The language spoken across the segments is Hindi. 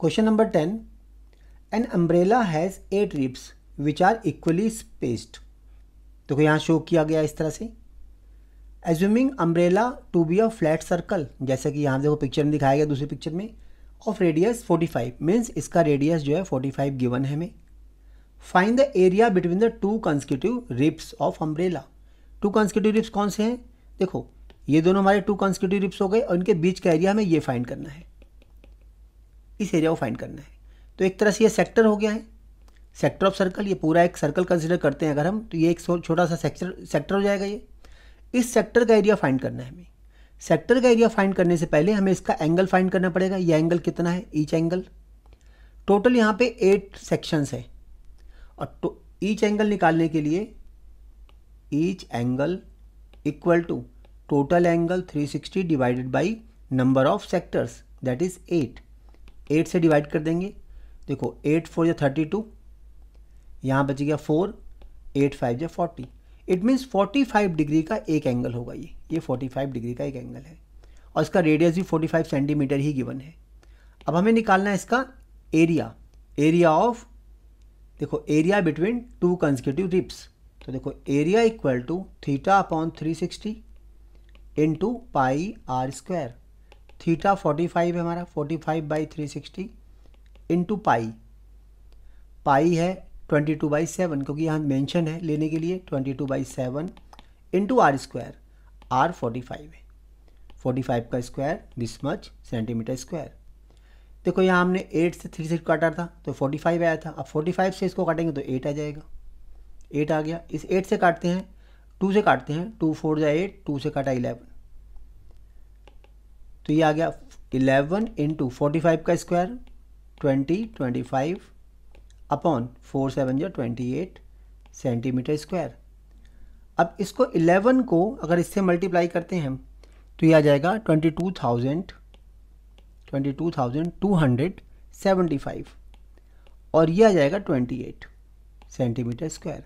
question number ten an umbrella has eight ribs which are equally spaced देखो यहाँ शो किया गया इस तरह से assuming umbrella to be a flat circle जैसे कि यहाँ देखो पिक्चर में दिखाया गया दूसरी पिक्चर में ऑफ रेडियस 45 फाइव मीन्स इसका रेडियस जो है 45 गिवन है हमें find the area between the two consecutive ribs of umbrella two consecutive ribs कौन से हैं देखो ये दोनों हमारे टू कंस्टिट्यू रिप्स हो गए और इनके बीच का एरिया हमें ये फाइंड करना है इस एरिया को फाइंड करना है तो एक तरह से ये सेक्टर हो गया है सेक्टर ऑफ सर्कल ये पूरा एक सर्कल कंसिडर करते हैं अगर हम तो ये एक छोटा सा सेक्टर सेक्टर हो जाएगा ये इस सेक्टर का एरिया फाइंड करना है हमें सेक्टर का एरिया फाइंड करने से पहले हमें इसका एंगल फाइंड करना पड़ेगा ये एंगल कितना है ईच एंगल टोटल यहाँ पे एट सेक्शंस हैं और ईच एंगल निकालने के लिए each angle equal to total angle 360 divided by number of sectors that is eight eight से डिवाइड कर देंगे देखो एट फोर या थर्टी टू यहाँ बच गया फोर एट फाइव या forty it means forty five degree का एक एंगल होगा ये ये फोर्टी फाइव डिग्री का एक एंगल है और इसका रेडियस भी फोर्टी फाइव सेंटीमीटर ही गिवन है अब हमें निकालना है इसका एरिया एरिया ऑफ देखो area between two consecutive ribs तो देखो area equal to theta upon three sixty into pi r square theta 45 है हमारा 45 five by three sixty into pi pi है 22 टू बाई सेवन क्योंकि यहाँ मेंशन है लेने के लिए 22 two by seven into r square r forty five है फोर्टी फाइव का square this much centimetre square देखो यहाँ हमने एट से थ्री से काटा था तो फोर्टी फाइव आया था अब फोर्टी फाइव से इसको काटेंगे तो एट आ जाएगा एट आ गया इस एट से काटते हैं टू से काटते हैं टू फोर जाए एट टू से काटा इलेवन तो ये आ गया इलेवन इंटू फोर्टी फाइव का square twenty twenty five upon four seven जो ट्वेंटी एट सेंटीमीटर स्क्वायर अब इसको इलेवन को अगर इससे मल्टीप्लाई करते हैं तो ये आ जाएगा twenty two thousand twenty two thousand two hundred seventy five और ये आ जाएगा ट्वेंटी एट सेंटीमीटर स्क्वायर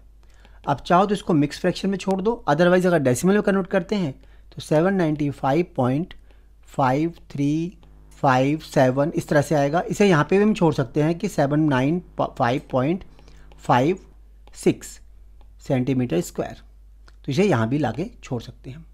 आप चाहो तो इसको मिक्स फ्रैक्शन में छोड़ दो अदरवाइज़ अगर डेसिमल में कन्वर्ट करते हैं तो seven ninety five point five three five seven इस तरह से आएगा इसे यहाँ पे भी हम छोड़ सकते हैं कि seven nine five point five six centimetre square तो इसे यहाँ भी लाके छोड़ सकते हैं